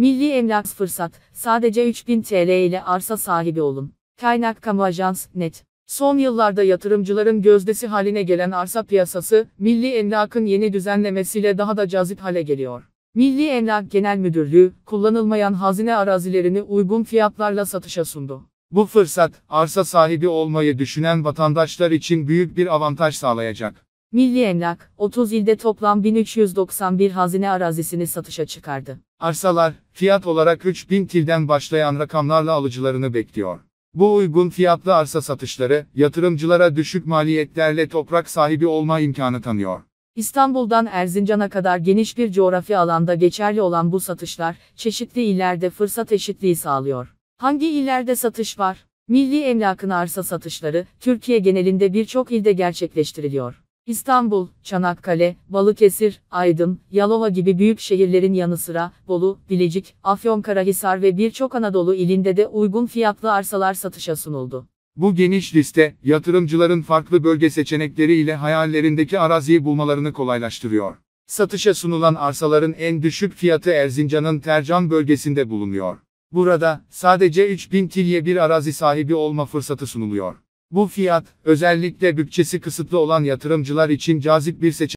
Milli Emlak Fırsat, sadece 3000 TL ile arsa sahibi olun. Kaynak Kamu Ajans, net. Son yıllarda yatırımcıların gözdesi haline gelen arsa piyasası, Milli Emlak'ın yeni düzenlemesiyle daha da cazip hale geliyor. Milli Emlak Genel Müdürlüğü, kullanılmayan hazine arazilerini uygun fiyatlarla satışa sundu. Bu fırsat, arsa sahibi olmayı düşünen vatandaşlar için büyük bir avantaj sağlayacak. Milli Emlak, 30 ilde toplam 1391 hazine arazisini satışa çıkardı. Arsalar, fiyat olarak 3000 tilden başlayan rakamlarla alıcılarını bekliyor. Bu uygun fiyatlı arsa satışları, yatırımcılara düşük maliyetlerle toprak sahibi olma imkanı tanıyor. İstanbul'dan Erzincan'a kadar geniş bir coğrafi alanda geçerli olan bu satışlar, çeşitli illerde fırsat eşitliği sağlıyor. Hangi illerde satış var? Milli emlakın arsa satışları, Türkiye genelinde birçok ilde gerçekleştiriliyor. İstanbul, Çanakkale, Balıkesir, Aydın, Yalova gibi büyük şehirlerin yanı sıra Bolu, Bilecik, Afyonkarahisar ve birçok Anadolu ilinde de uygun fiyatlı arsalar satışa sunuldu. Bu geniş liste, yatırımcıların farklı bölge seçenekleri ile hayallerindeki araziyi bulmalarını kolaylaştırıyor. Satışa sunulan arsaların en düşük fiyatı Erzincan'ın Tercan bölgesinde bulunuyor. Burada, sadece 3000 tilye bir arazi sahibi olma fırsatı sunuluyor. Bu fiyat, özellikle bütçesi kısıtlı olan yatırımcılar için cazip bir seçenek.